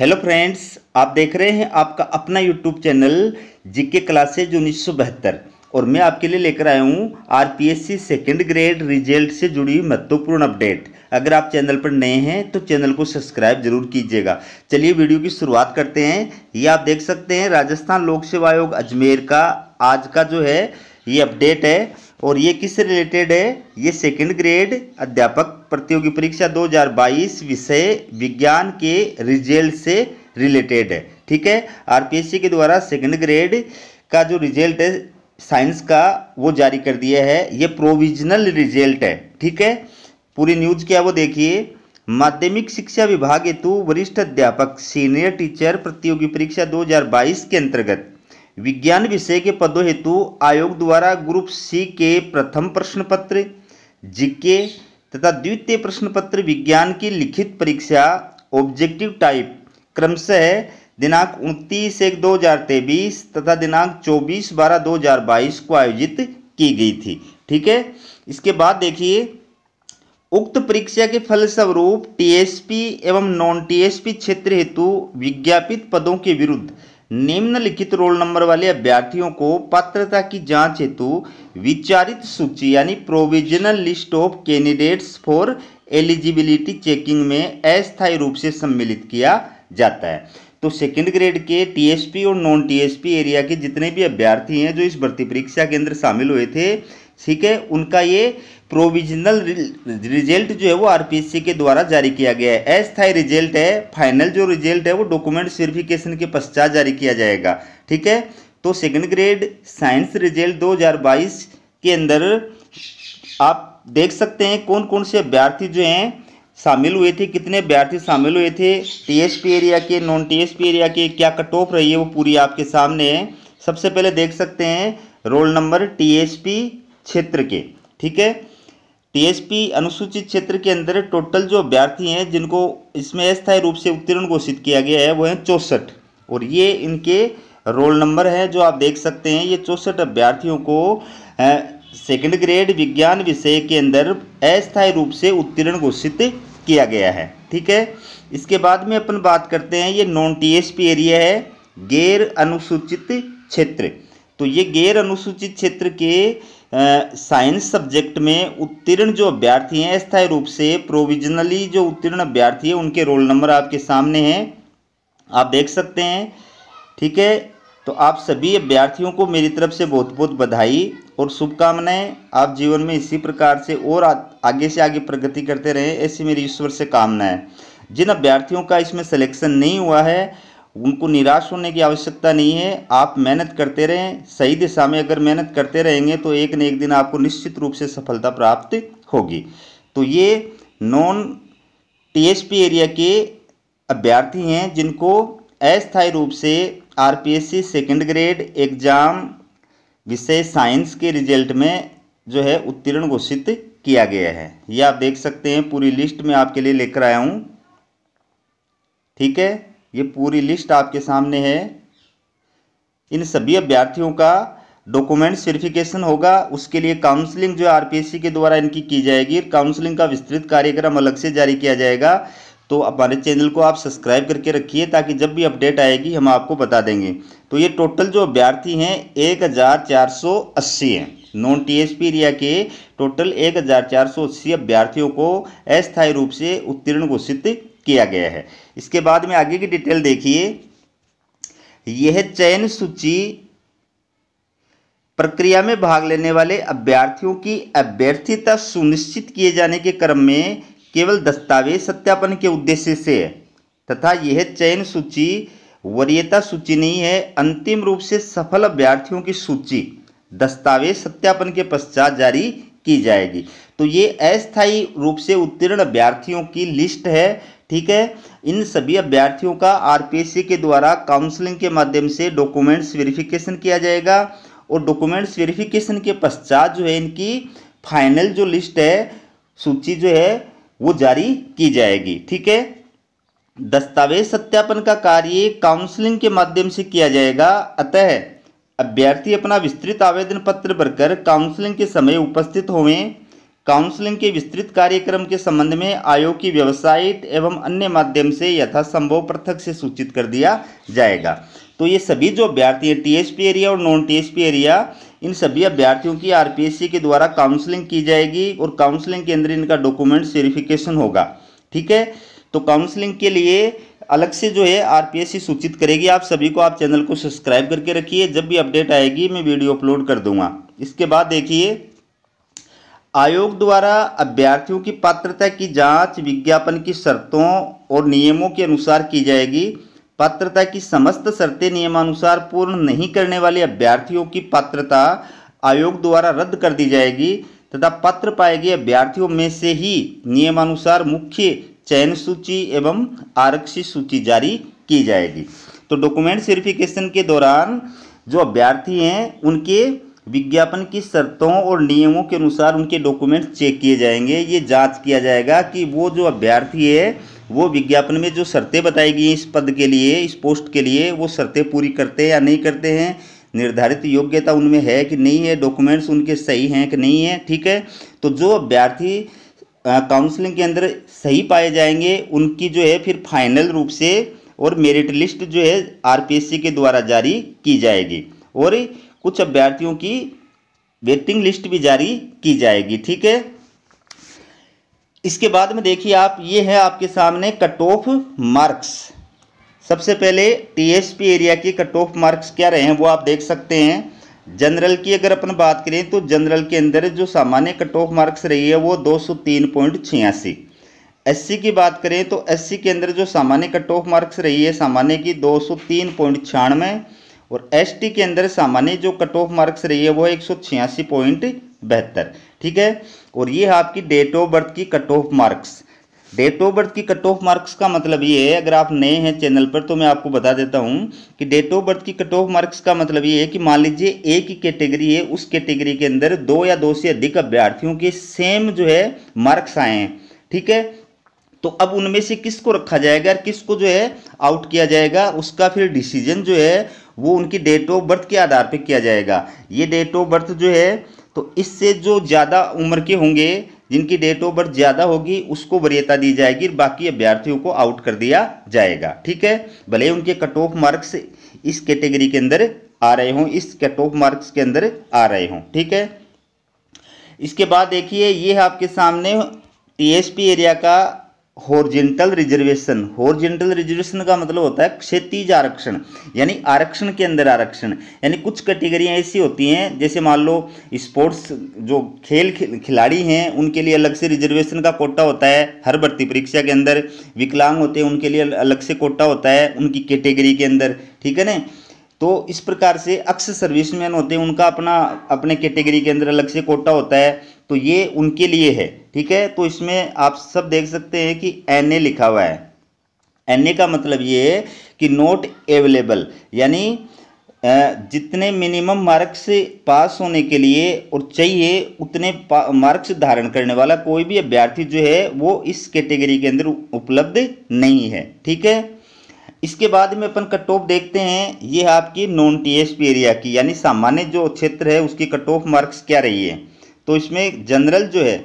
hello friends आप देख रहे हैं आपका अपना यूट्यूब चैनल जीके क्लासेज उन्नीस और मैं आपके लिए लेकर आया हूँ आरपीएससी सेकंड ग्रेड रिजल्ट से जुड़ी महत्वपूर्ण अपडेट अगर आप चैनल पर नए हैं तो चैनल को सब्सक्राइब जरूर कीजिएगा चलिए वीडियो की शुरुआत करते हैं ये आप देख सकते हैं राजस्थान लोक सेवा आयोग अजमेर का आज का जो है ये अपडेट है और ये किससे रिलेटेड है ये सेकंड ग्रेड अध्यापक प्रतियोगी परीक्षा 2022 विषय विज्ञान के रिजल्ट से रिलेटेड है ठीक है आरपीएससी के द्वारा सेकंड ग्रेड का जो रिजल्ट है साइंस का वो जारी कर दिया है ये प्रोविजनल रिजल्ट है ठीक है पूरी न्यूज क्या वो देखिए माध्यमिक शिक्षा विभाग हेतु वरिष्ठ अध्यापक सीनियर टीचर प्रतियोगी परीक्षा 2022 के अंतर्गत विज्ञान विषय के पदों हेतु आयोग द्वारा ग्रुप सी के प्रथम प्रश्न पत्र जीके तथा द्वितीय प्रश्न पत्र विज्ञान की लिखित परीक्षा ऑब्जेक्टिव टाइप क्रमशः दिनांक उनतीस एक दो हजार तेईस तथा दिनांक चौबीस बारह दो हजार बाईस को आयोजित की गई थी ठीक है इसके बाद देखिए उक्त परीक्षा के फलस्वरूप टीएसपी एवं नॉन टीएसपी क्षेत्र हेतु विज्ञापित पदों के विरुद्ध निम्नलिखित रोल नंबर वाले अभ्यर्थियों को पात्रता की जांच हेतु विचारित सूची यानी provisional list of candidates for eligibility checking में अस्थायी रूप से सम्मिलित किया जाता है तो सेकंड ग्रेड के टीएसपी और नॉन टीएसपी एरिया के जितने भी अभ्यर्थी हैं जो इस भर्ती परीक्षा के अंदर शामिल हुए थे ठीक है उनका ये प्रोविजनल रिजल्ट जो है वो आरपीएससी के द्वारा जारी किया गया है अस्थायी रिजल्ट है फाइनल जो रिजल्ट है वो डॉक्यूमेंट वेरिफिकेशन के पश्चात जारी किया जाएगा ठीक है तो सेकंड ग्रेड साइंस रिजल्ट 2022 के अंदर आप देख सकते हैं कौन कौन से अभ्यर्थी जो हैं शामिल हुए थे कितने अभ्यर्थी शामिल हुए थे टीएसपी एरिया के नॉन टीएसपी एरिया के क्या कट ऑफ रही है वो पूरी आपके सामने है सबसे पहले देख सकते हैं रोल नंबर टी क्षेत्र के ठीक है टीएसपी अनुसूचित क्षेत्र के अंदर टोटल जो अभ्यर्थी हैं जिनको इसमें अस्थायी रूप से उत्तीर्ण घोषित किया गया है वो हैं चौंसठ और ये इनके रोल नंबर है जो आप देख सकते हैं ये चौंसठ अभ्यर्थियों को सेकंड ग्रेड विज्ञान विषय के अंदर अस्थायी रूप से उत्तीर्ण घोषित किया गया है ठीक है इसके बाद में अपन बात करते हैं ये नॉन पी एरिया है गैर अनुसूचित क्षेत्र तो ये गैर अनुसूचित क्षेत्र के साइंस सब्जेक्ट में उत्तीर्ण जो अभ्यर्थी हैं स्थायी रूप से प्रोविजनली जो उत्तीर्ण अभ्यर्थी है उनके रोल नंबर आपके सामने हैं आप देख सकते हैं ठीक है तो आप सभी अभ्यर्थियों को मेरी तरफ से बहुत बहुत बधाई और शुभकामनाएं आप जीवन में इसी प्रकार से और आ, आगे से आगे प्रगति करते रहें ऐसी मेरी ईश्वर से कामना है जिन अभ्यर्थियों का इसमें सिलेक्शन नहीं हुआ है उनको निराश होने की आवश्यकता नहीं है आप मेहनत करते रहें सही दिशा में अगर मेहनत करते रहेंगे तो एक न एक दिन आपको निश्चित रूप से सफलता प्राप्त होगी तो ये नॉन टीएसपी एरिया के अभ्यर्थी हैं जिनको अस्थायी रूप से आरपीएससी सेकंड ग्रेड एग्जाम विषय साइंस के रिजल्ट में जो है उत्तीर्ण घोषित किया गया है ये आप देख सकते हैं पूरी लिस्ट में आपके लिए लेकर आया हूँ ठीक है ये पूरी लिस्ट आपके सामने है इन सभी अभ्यर्थियों का डॉक्यूमेंट्स वेरिफिकेशन होगा उसके लिए काउंसलिंग जो आरपीएससी के द्वारा इनकी की जाएगी काउंसलिंग का विस्तृत कार्यक्रम अलग से जारी किया जाएगा तो हमारे चैनल को आप सब्सक्राइब करके रखिए ताकि जब भी अपडेट आएगी हम आपको बता देंगे तो ये टोटल जो अभ्यर्थी हैं एक हज़ार चार सौ अस्सी हैं नॉन टीएसपी एरिया के टोटल एक हज़ार चार सौ अस्सी अभ्यर्थियों को अस्थायी रूप से उत्तीर्ण घोषित किया गया है इसके बाद में आगे की डिटेल देखिए यह चयन सूची प्रक्रिया में भाग लेने वाले अभ्यर्थियों की अभ्यर्थिता सुनिश्चित किए जाने के क्रम में केवल दस्तावेज सत्यापन के उद्देश्य से तथा यह चयन सूची वरीयता सूची नहीं है अंतिम रूप से सफल अभ्यर्थियों की सूची दस्तावेज सत्यापन के पश्चात जारी की जाएगी तो ये अस्थायी रूप से उत्तीर्ण अभ्यर्थियों की लिस्ट है ठीक है इन सभी अभ्यर्थियों का आरपीएससी के द्वारा काउंसलिंग के माध्यम से डॉक्यूमेंट्स वेरिफिकेशन किया जाएगा और डॉक्यूमेंट्स वेरिफिकेशन के पश्चात जो है इनकी फाइनल जो लिस्ट है सूची जो है वो जारी की जाएगी ठीक है दस्तावेज सत्यापन का कार्य काउंसलिंग के माध्यम से किया जाएगा अतः अभ्यर्थी अपना विस्तृत आवेदन पत्र भरकर काउंसलिंग के समय उपस्थित होवें काउंसलिंग के विस्तृत कार्यक्रम के संबंध में आयोग की वेबसाइट एवं अन्य माध्यम से यथासंभव पृथक से सूचित कर दिया जाएगा तो ये सभी जो अभ्यर्थी हैं टीएसपी एरिया और नॉन टीएसपी एरिया इन सभी अभ्यर्थियों की आरपीएससी के द्वारा काउंसलिंग की जाएगी और काउंसलिंग के अंदर इनका डॉक्यूमेंट्स वेरिफिकेशन होगा ठीक है तो काउंसलिंग के लिए अलग से जो है आरपीएससी सूचित करेगी आप सभी को आप चैनल को सब्सक्राइब करके रखिए जब भी अपडेट आएगी मैं वीडियो अपलोड कर दूंगा इसके बाद देखिए आयोग द्वारा अभ्यर्थियों की पात्रता की जांच विज्ञापन की शर्तों और नियमों के अनुसार की जाएगी पात्रता की समस्त शर्तें नियमानुसार पूर्ण नहीं करने वाले अभ्यर्थियों की पात्रता आयोग द्वारा रद्द कर दी जाएगी तथा पत्र पाए गए अभ्यर्थियों में से ही नियमानुसार मुख्य चयन सूची एवं आरक्षित सूची जारी की जाएगी तो डॉक्यूमेंट वेरिफिकेशन के दौरान जो अभ्यर्थी हैं उनके विज्ञापन की शर्तों और नियमों के अनुसार उनके डॉक्यूमेंट चेक किए जाएंगे ये जांच किया जाएगा कि वो जो अभ्यर्थी है वो विज्ञापन में जो शर्तें बताई गई इस पद के लिए इस पोस्ट के लिए वो शर्तें पूरी करते हैं या नहीं करते हैं निर्धारित योग्यता उनमें है कि नहीं है डॉक्यूमेंट्स उनके सही हैं कि नहीं है ठीक है तो जो अभ्यर्थी काउंसलिंग के अंदर सही पाए जाएंगे उनकी जो है फिर फाइनल रूप से और मेरिट लिस्ट जो है आरपीएससी के द्वारा जारी की जाएगी और कुछ अभ्यर्थियों की वेटिंग लिस्ट भी जारी की जाएगी ठीक है इसके बाद में देखिए आप ये है आपके सामने कट ऑफ मार्क्स सबसे पहले टीएसपी एरिया के कट ऑफ मार्क्स क्या रहे हैं वो आप देख सकते हैं जनरल की अगर अपन बात करें तो जनरल के अंदर जो सामान्य कट ऑफ मार्क्स रही है वो दो सौ तीन पॉइंट छियासी सी की बात करें तो सी के अंदर जो सामान्य कट ऑफ मार्क्स रही है सामान्य की दो सौ तीन पॉइंट छियानवे और टी के अंदर सामान्य जो कट ऑफ मार्क्स रही है वो एक सौ छियासी पॉइंट बहत्तर ठीक है और ये आपकी डेट ऑफ बर्थ की cut off marks date of birth की कट ऑफ मार्क्स का मतलब ये है अगर आप नए हैं चैनल पर तो मैं आपको बता देता हूँ कि डेट ऑफ बर्थ की कट ऑफ मार्क्स का मतलब ये है कि मान लीजिए एक ही कैटेगरी है उस कैटेगरी के अंदर दो या दो से अधिक अभ्यर्थियों के सेम जो है मार्क्स आए हैं ठीक है तो अब उनमें से किसको रखा जाएगा और किसको जो है आउट किया जाएगा उसका फिर डिसीजन जो है वो उनकी डेट ऑफ बर्थ के आधार पर किया जाएगा ये डेट ऑफ बर्थ जो है तो इससे जो ज़्यादा उम्र के होंगे जिनकी डेट ऑफ बर्थ ज़्यादा होगी उसको वरीयता दी जाएगी बाकी अभ्यर्थियों को आउट कर दिया जाएगा ठीक है भले उनके कट ऑफ मार्क्स इस कैटेगरी के अंदर आ रहे हों इस कट ऑफ मार्क्स के अंदर आ रहे हों ठीक है इसके बाद देखिए ये है आपके सामने टीएसपी एरिया का हॉर्जेंटल रिजर्वेशन हॉर्जेंटल रिजर्वेशन का मतलब होता है क्षेत्रीय आरक्षण यानी आरक्षण के अंदर आरक्षण यानी कुछ कैटेगरियाँ ऐसी होती हैं जैसे मान लो स्पोर्ट्स जो खेल खिलाड़ी हैं उनके लिए अलग से रिजर्वेशन का कोटा होता है हर भर्ती परीक्षा के अंदर विकलांग होते हैं उनके लिए अलग से कोटा होता है उनकी कैटेगरी के अंदर ठीक है ना तो इस प्रकार से अक्सर सर्विसमैन होते हैं उनका अपना अपने कैटेगरी के अंदर अलग से कोटा होता है तो ये उनके लिए है ठीक है तो इसमें आप सब देख सकते हैं कि एन ए लिखा हुआ है एन ए का मतलब ये है कि नोट एवेलेबल यानी जितने मिनिमम मार्क्स पास होने के लिए और चाहिए उतने मार्क्स धारण करने वाला कोई भी अभ्यर्थी जो है वो इस कैटेगरी के अंदर उपलब्ध नहीं है ठीक है इसके बाद में अपन कट ऑफ देखते हैं ये है आपकी नॉन पी एरिया की यानी सामान्य जो क्षेत्र है उसकी कट ऑफ मार्क्स क्या रही है तो इसमें जनरल जो है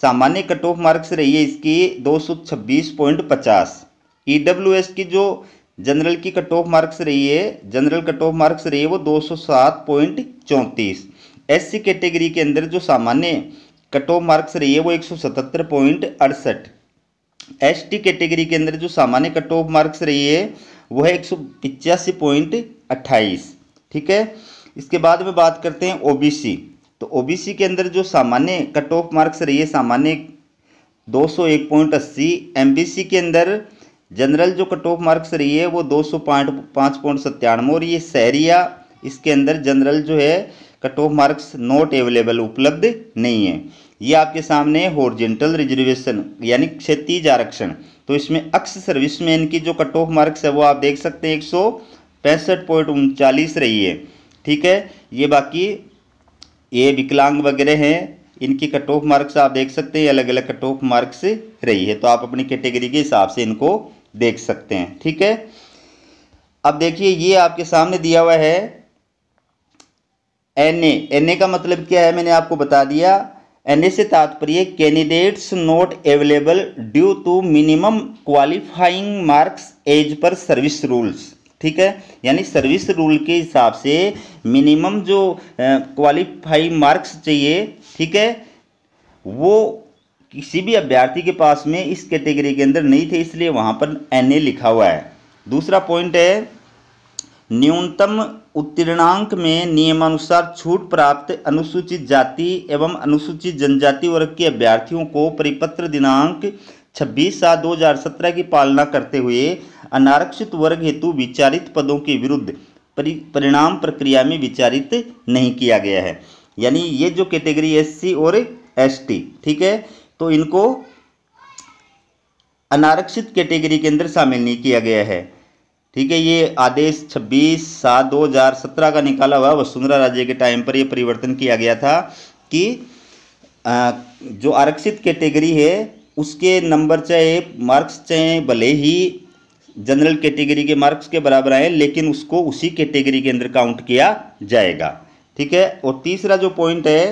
सामान्य कट ऑफ मार्क्स रही है इसकी दो सौ छब्बीस पॉइंट पचास ई डब्ल्यू एस की जो जनरल की कट ऑफ मार्क्स रही है जनरल कट ऑफ मार्क्स रही है वो दो सौ सात पॉइंट चौंतीस एस सी कैटेगरी के अंदर जो सामान्य कट ऑफ मार्क्स रही है वो एक सौ सतहत्तर पॉइंट अड़सठ एस टी कैटेगरी के अंदर जो सामान्य कट ऑफ मार्क्स रही है वो है एक सौ पिचासी पॉइंट अट्ठाईस ठीक है इसके बाद में बात करते हैं ओबीसी तो ओबीसी के अंदर जो सामान्य कट ऑफ मार्क्स रही है सामान्य दो सौ एक पॉइंट अस्सी एम के अंदर जनरल जो कट ऑफ मार्क्स रही है वो दो सौ पॉइंट पाँच पॉइंट सत्तानवे और ये शहरिया इसके अंदर जनरल जो है cut off marks not available उपलब्ध नहीं है ये आपके सामने है हॉर्जेंटल रिजर्वेशन यानी क्षेत्रीय आरक्षण तो इसमें अक्स सर्विसमैन की जो कट ऑफ मार्क्स है वो आप देख सकते हैं एक सौ पैंसठ पॉइंट उनचालीस रही है ठीक है ये बाकी ये विकलांग वगैरह हैं इनकी कट ऑफ मार्क्स आप देख सकते हैं अलग अलग कट ऑफ मार्क्स रही है तो आप अपनी कैटेगरी के हिसाब से इनको देख सकते हैं ठीक है अब देखिए ये आपके सामने दिया हुआ है एन ए एन ए का मतलब क्या है मैंने आपको बता दिया एन ए से तात्पर्य candidates not available due to minimum qualifying marks as per service rules ठीक है यानी सर्विस रूल के हिसाब से मिनिमम जो क्वालिफाइंग मार्क्स चाहिए ठीक है वो किसी भी अभ्यर्थी के पास में इस कैटेगरी के अंदर नहीं थे इसलिए वहाँ पर एन ए लिखा हुआ है दूसरा पॉइंट है न्यूनतम उत्तीर्णांक में नियमानुसार छूट प्राप्त अनुसूचित जाति एवं अनुसूचित जनजाति वर्ग के अभ्यर्थियों को परिपत्र दिनांक 26 सात 2017 की पालना करते हुए अनारक्षित वर्ग हेतु विचारित पदों के विरुद्ध परिणाम प्रक्रिया में विचारित नहीं किया गया है यानी ये जो कैटेगरी एससी और एसटी ठीक है तो इनको अनारक्षित कैटेगरी के अंदर शामिल नहीं किया गया है ठीक है ये आदेश 26 सात 2017 का निकाला हुआ वसुंधरा राज्य के टाइम पर ये परिवर्तन किया गया था कि आ, जो आरक्षित कैटेगरी है उसके नंबर चाहे मार्क्स चाहे भले ही जनरल कैटेगरी के मार्क्स के बराबर आए लेकिन उसको उसी कैटेगरी के अंदर काउंट किया जाएगा ठीक है और तीसरा जो पॉइंट है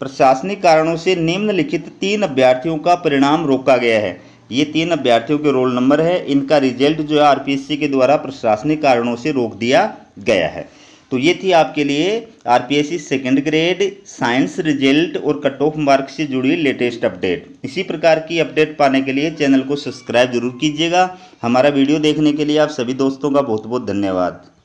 प्रशासनिक कारणों से निम्नलिखित तीन अभ्यर्थियों का परिणाम रोका गया है ये तीन अभ्यर्थियों के रोल नंबर है इनका रिजल्ट जो है आर के द्वारा प्रशासनिक कारणों से रोक दिया गया है तो ये थी आपके लिए RPSC second grade science result और कट ऑफ मार्क्स से जुड़ी लेटेस्ट अपडेट इसी प्रकार की अपडेट पाने के लिए चैनल को सब्सक्राइब जरूर कीजिएगा हमारा वीडियो देखने के लिए आप सभी दोस्तों का बहुत बहुत धन्यवाद